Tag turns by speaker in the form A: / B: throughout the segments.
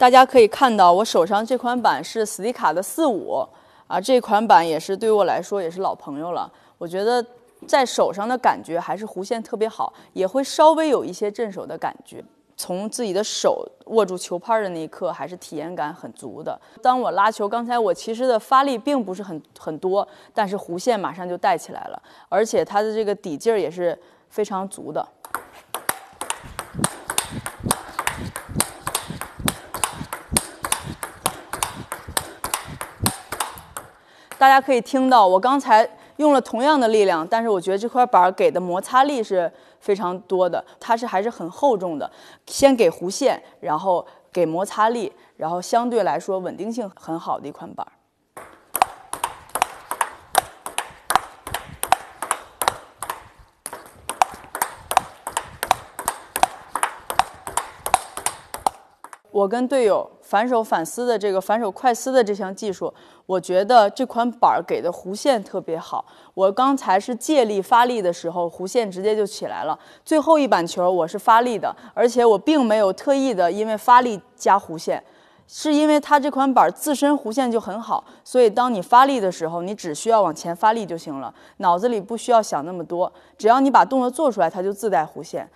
A: 大家可以看到，我手上这款板是斯迪卡的四五啊，这款板也是对我来说也是老朋友了。我觉得在手上的感觉还是弧线特别好，也会稍微有一些震手的感觉。从自己的手握住球拍的那一刻，还是体验感很足的。当我拉球，刚才我其实的发力并不是很很多，但是弧线马上就带起来了，而且它的这个底劲儿也是非常足的。大家可以听到我刚才用了同样的力量，但是我觉得这块板给的摩擦力是非常多的，它是还是很厚重的。先给弧线，然后给摩擦力，然后相对来说稳定性很好的一款板。我跟队友反手反撕的这个反手快撕的这项技术，我觉得这款板儿给的弧线特别好。我刚才是借力发力的时候，弧线直接就起来了。最后一板球我是发力的，而且我并没有特意的因为发力加弧线，是因为它这款板儿自身弧线就很好，所以当你发力的时候，你只需要往前发力就行了，脑子里不需要想那么多，只要你把动作做出来，它就自带弧线。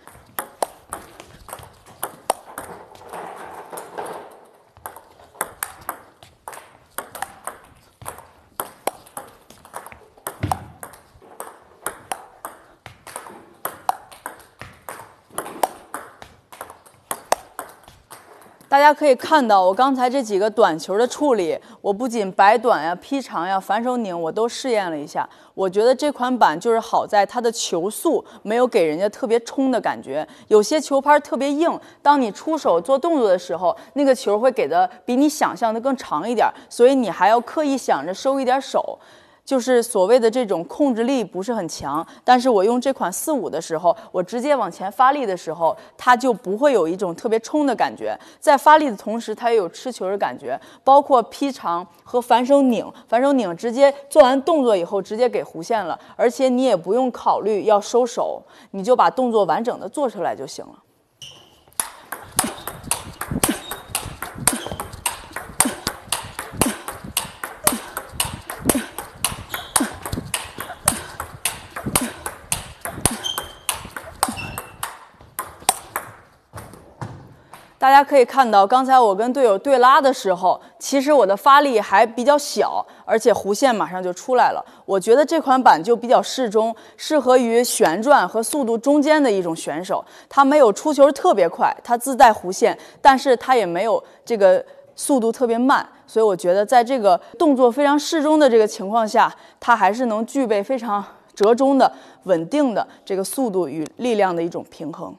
A: 大家可以看到，我刚才这几个短球的处理，我不仅摆短呀、劈长呀、反手拧，我都试验了一下。我觉得这款板就是好在它的球速没有给人家特别冲的感觉。有些球拍特别硬，当你出手做动作的时候，那个球会给的比你想象的更长一点，所以你还要刻意想着收一点手。就是所谓的这种控制力不是很强，但是我用这款四五的时候，我直接往前发力的时候，它就不会有一种特别冲的感觉，在发力的同时，它也有吃球的感觉，包括劈长和反手拧，反手拧直接做完动作以后，直接给弧线了，而且你也不用考虑要收手，你就把动作完整的做出来就行了。大家可以看到，刚才我跟队友对拉的时候，其实我的发力还比较小，而且弧线马上就出来了。我觉得这款板就比较适中，适合于旋转和速度中间的一种选手。它没有出球特别快，它自带弧线，但是它也没有这个速度特别慢。所以我觉得，在这个动作非常适中的这个情况下，它还是能具备非常折中的、稳定的这个速度与力量的一种平衡。